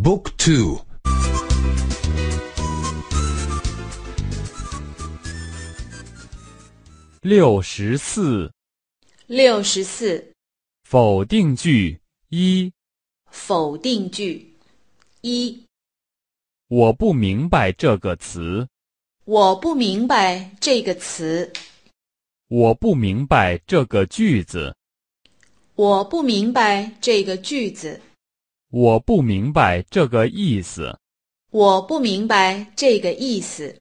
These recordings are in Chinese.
Book two. 六十四，六十四。否定句一，否定句一。我不明白这个词。我不明白这个词。我不明白这个句子。我不明白这个句子。我不明白这个意思。我不明白这个意思。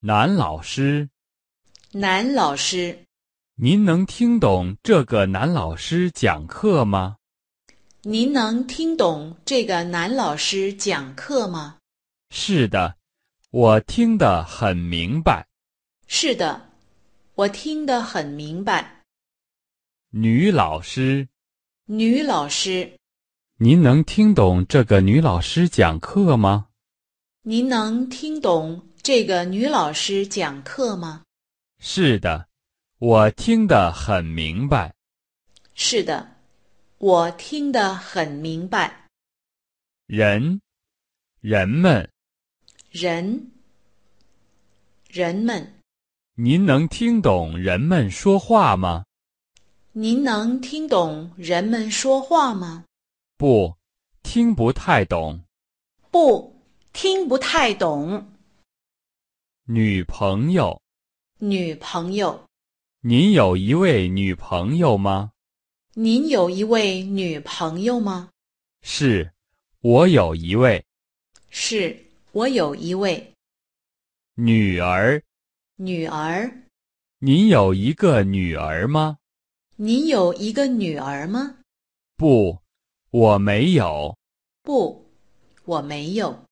男老师，男老师，您能听懂这个男老师讲课吗？您能听懂这个男老师讲课吗？是的，我听得很明白。是的，我听得很明白。女老师，女老师。您能听懂这个女老师讲课吗？您能听懂这个女老师讲课吗？是的，我听得很明白。是的，我听得很明白。人，人们，人，人们。您能听懂人们说话吗？您能听懂人们说话吗？不，听不太懂。不，听不太懂。女朋友。女朋友。您有一位女朋友吗？您有一位女朋友吗？是，我有一位。是，我有一位。女儿。女儿。您有一个女儿吗？您有一个女儿吗？不。我没有，不，我没有。